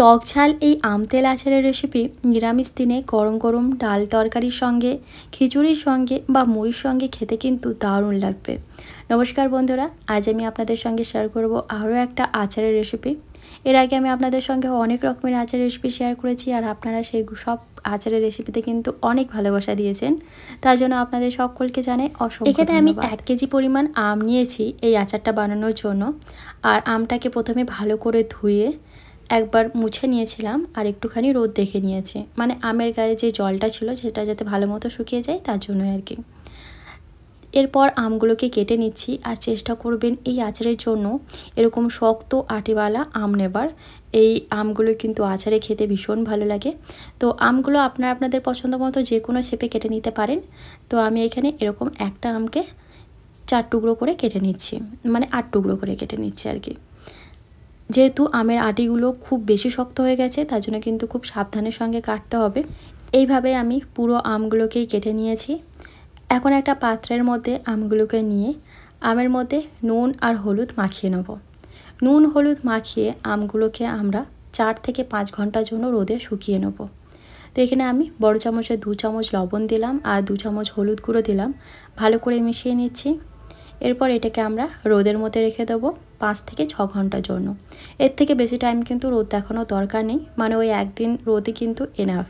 টক ঝাল এই আমতেল আচারের রেসিপি নিরামিষ দিনে গরম গরম ডাল তরকারির সঙ্গে খিচুড়ির সঙ্গে বা মুড়ির সঙ্গে খেতে কিন্তু দারুণ লাগবে নমস্কার বন্ধুরা আজ আমি আপনাদের সঙ্গে শেয়ার করব আরও একটা আচারের রেসিপি এর আগে আমি আপনাদের সঙ্গে অনেক রকমের আচারের রেসিপি শেয়ার করেছি আর আপনারা সেই সব আচারের রেসিপিতে কিন্তু অনেক ভালোবাসা দিয়েছেন তার জন্য আপনাদের সকলকে জানে অসংখ্য এখানে আমি এক কেজি পরিমাণ আম নিয়েছি এই আচারটা বানানোর জন্য আর আমটাকে প্রথমে ভালো করে ধুয়ে একবার মুছে নিয়েছিলাম আর একটুখানি রোদ দেখে নিয়েছে মানে আমের গায়ে যে জলটা ছিল সেটা যাতে ভালো মতো শুকিয়ে যায় তার জন্য আর কি এরপর আমগুলোকে কেটে নিচ্ছি আর চেষ্টা করবেন এই আচারের জন্য এরকম শক্ত আটিওয়ালা আম নেবার এই আমগুলো কিন্তু আচারে খেতে ভীষণ ভালো লাগে তো আমগুলো আপনারা আপনাদের পছন্দ মতো যে কোনো শেপে কেটে নিতে পারেন তো আমি এখানে এরকম একটা আমকে চার টুকরো করে কেটে নিচ্ছি মানে আট টুকরো করে কেটে নিচ্ছি আর কি যেহেতু আমের আটিগুলো খুব বেশি শক্ত হয়ে গেছে তার জন্য কিন্তু খুব সাবধানের সঙ্গে কাটতে হবে এইভাবে আমি পুরো আমগুলোকেই কেটে নিয়েছি এখন একটা পাত্রের মধ্যে আমগুলোকে নিয়ে আমের মধ্যে নুন আর হলুদ মাখিয়ে নেব নুন হলুদ মাখিয়ে আমগুলোকে আমরা চার থেকে পাঁচ ঘন্টার জন্য রোদে শুকিয়ে নেব তো এখানে আমি বড় চামচে দু চামচ লবণ দিলাম আর দু চামচ হলুদ গুঁড়ো দিলাম ভালো করে মিশিয়ে নিচ্ছি এরপর এটাকে আমরা রোদের মধ্যে রেখে দেবো পাঁচ থেকে ছ ঘন্টার জন্য এর থেকে বেশি টাইম কিন্তু রোদ দেখানো দরকার নেই মানে ওই একদিন রোদে কিন্তু এনাফ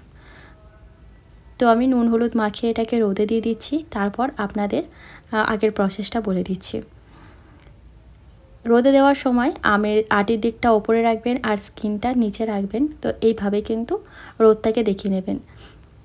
তো আমি নুন হলুদ মাখিয়ে এটাকে রোদে দিয়ে দিচ্ছি তারপর আপনাদের আগের প্রসেসটা বলে দিচ্ছি রোদে দেওয়ার সময় আমের আটির দিকটা ওপরে রাখবেন আর স্কিনটা নিচে রাখবেন তো এইভাবে কিন্তু রোদটাকে দেখিয়ে নেবেন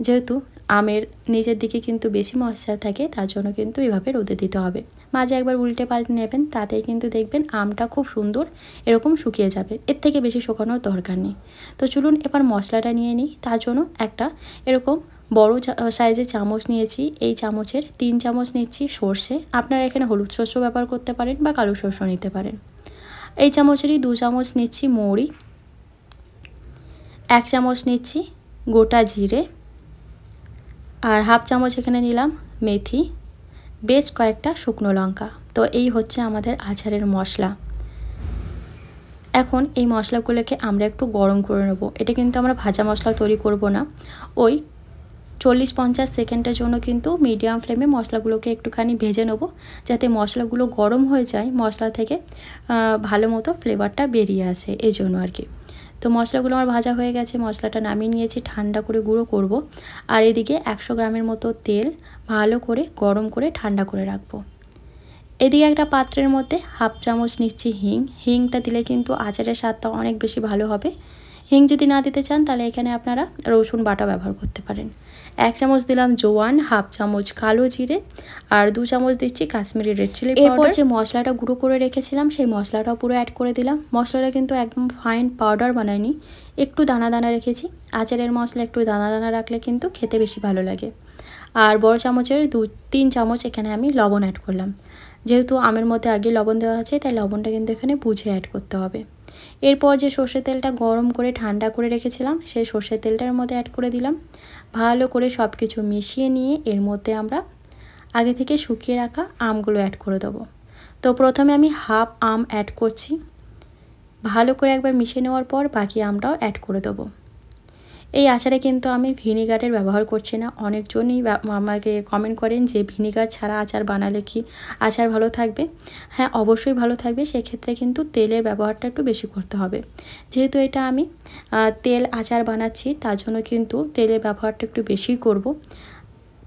যেহেতু আমের নিজের দিকে কিন্তু বেশি ময়শ্চার থাকে তার জন্য কিন্তু এভাবে রোদে দিতে হবে মাঝে একবার উল্টে পাল্টে নেবেন তাতেই কিন্তু দেখবেন আমটা খুব সুন্দর এরকম শুকিয়ে যাবে এর থেকে বেশি শুকানোর দরকার নেই তো চলুন এবার মশলাটা নিয়ে নিই তার জন্য একটা এরকম বড় সাইজের চামচ নিয়েছি এই চামচের তিন চামচ নিচ্ছি সর্ষে আপনারা এখানে হলুদ শস্য ব্যবহার করতে পারেন বা কালো শস্য নিতে পারেন এই চামচেরই দু চামচ নিচ্ছি মৌরি এক চামচ নিচ্ছি গোটা জিরে আর হাফ চামচ এখানে নিলাম মেথি বেশ কয়েকটা শুকনো লঙ্কা তো এই হচ্ছে আমাদের আচারের মশলা এখন এই মশলাগুলোকে আমরা একটু গরম করে নেবো এটা কিন্তু আমরা ভাজা মশলা তৈরি করব না ওই চল্লিশ পঞ্চাশ সেকেন্ডের জন্য কিন্তু মিডিয়াম ফ্লেমে মশলাগুলোকে একটুখানি ভেজে নেবো যাতে মশলাগুলো গরম হয়ে যায় মশলা থেকে ভালো মতো ফ্লেভারটা বেরিয়ে আসে এই জন্য আর কি তো মশলাগুলো আমার ভাজা হয়ে গেছে মশলাটা নামিয়ে নিয়েছি ঠান্ডা করে গুঁড়ো করব। আর এদিকে একশো গ্রামের মতো তেল ভালো করে গরম করে ঠান্ডা করে রাখবো এদিকে একটা পাত্রের মধ্যে হাফ চামচ নিচ্ছি হিং হিংটা দিলে কিন্তু আচারের স্বাদটা অনেক বেশি ভালো হবে হিং যদি না দিতে চান তাহলে এখানে আপনারা রসুন বাটা ব্যবহার করতে পারেন এক চামচ দিলাম জোয়ান হাফ চামচ কালো জিরে আর দু চামচ দিচ্ছি কাশ্মীরি রেড চিলি এরপর যে মশলাটা গুঁড়ো করে রেখেছিলাম সেই মশলাটাও পুরো অ্যাড করে দিলাম মশলাটা কিন্তু একদম ফাইন পাউডার বানায়নি একটু দানা দানা রেখেছি আচারের মশলা একটু দানা দানা রাখলে কিন্তু খেতে বেশি ভালো লাগে আর বড় চামচের দু তিন চামচ এখানে আমি লবণ অ্যাড করলাম যেহেতু আমের মধ্যে আগে লবণ দেওয়া আছে তাই লবণটা কিন্তু এখানে বুঝে অ্যাড করতে হবে এরপর যে সর্ষের তেলটা গরম করে ঠান্ডা করে রেখেছিলাম সেই সর্ষের তেলটার মধ্যে অ্যাড করে দিলাম ভালো করে সব কিছু মিশিয়ে নিয়ে এর মধ্যে আমরা আগে থেকে শুকিয়ে রাখা আমগুলো অ্যাড করে দেবো তো প্রথমে আমি হাফ আম অ্যাড করছি ভালো করে একবার মিশিয়ে নেওয়ার পর বাকি আমটাও অ্যাড করে দেবো এই আচারে কিন্তু আমি ভিনিগারের ব্যবহার করছি না অনেকজনই আমাকে কমেন্ট করেন যে ভিনিগার ছাড়া আচার বানালে কি আচার ভালো থাকবে হ্যাঁ অবশ্যই ভালো থাকবে সেক্ষেত্রে কিন্তু তেলের ব্যবহারটা একটু বেশি করতে হবে যেহেতু এটা আমি তেল আচার বানাচ্ছি তার জন্য কিন্তু তেলের ব্যবহারটা একটু বেশি করব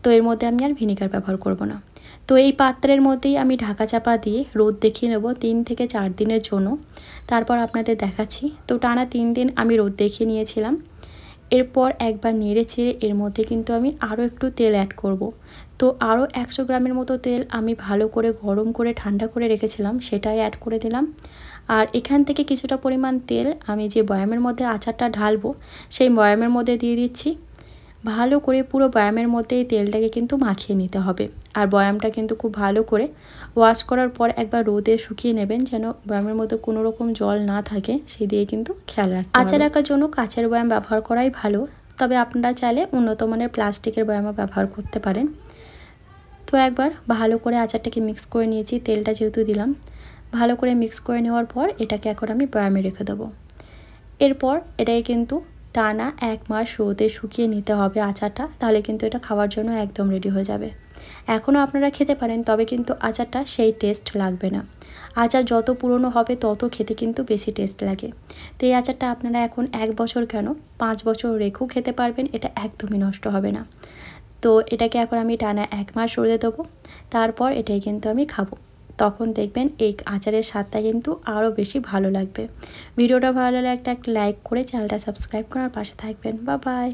তো এর মধ্যে আমি আর ভিনিগার ব্যবহার করব না তো এই পাত্রের মধ্যেই আমি ঢাকা চাপা দিয়ে রোদ দেখিয়ে নেব তিন থেকে চার দিনের জন্য তারপর আপনাদের দেখাচ্ছি তো টানা তিন দিন আমি রোদ দেখিয়ে নিয়েছিলাম এরপর একবার নেড়ে ছেড়ে এর মধ্যে কিন্তু আমি আরও একটু তেল অ্যাড করব। তো আরও একশো গ্রামের মতো তেল আমি ভালো করে গরম করে ঠান্ডা করে রেখেছিলাম সেটাই অ্যাড করে দিলাম আর এখান থেকে কিছুটা পরিমাণ তেল আমি যে বয়ামের মধ্যে আচারটা ঢালবো সেই বয়ামের মধ্যে দিয়ে দিচ্ছি ভালো করে পুরো বয়ামের মধ্যে এই তেলটাকে কিন্তু মাখিয়ে নিতে হবে আর বয়ামটা কিন্তু খুব ভালো করে ওয়াশ করার পর একবার রোদে শুকিয়ে নেবেন যেন বয়ামের মধ্যে কোনো রকম জল না থাকে সেই দিয়ে কিন্তু খেয়াল রাখতে আচার রাখার জন্য কাঁচের বয়াম ব্যবহার করাই ভালো তবে আপনারা চাইলে উন্নত মানের প্লাস্টিকের বয়ামও ব্যবহার করতে পারেন তো একবার ভালো করে আচারটাকে মিক্স করে নিয়েছি তেলটা যেহেতু দিলাম ভালো করে মিক্স করে নেওয়ার পর এটাকে এখন আমি বয়ামে রেখে দেবো এরপর এটাকে কিন্তু টানা এক মাস রোদে শুকিয়ে নিতে হবে আচারটা তাহলে কিন্তু এটা খাওয়ার জন্য একদম রেডি হয়ে যাবে এখনও আপনারা খেতে পারেন তবে কিন্তু আচারটা সেই টেস্ট লাগবে না আচার যত পুরনো হবে তত খেতে কিন্তু বেশি টেস্ট লাগে তো এই আচারটা আপনারা এখন এক বছর কেন পাঁচ বছর রেখেও খেতে পারবেন এটা একদমই নষ্ট হবে না তো এটাকে এখন আমি টানা এক মাস রোদে দেবো তারপর এটাই কিন্তু আমি খাবো তখন দেখবেন এই আচারের স্বাদটা কিন্তু আরও বেশি ভালো লাগবে ভিডিওটা ভালো লাগলে একটা লাইক করে চ্যানেলটা সাবস্ক্রাইব করার পাশে থাকবেন বা বাই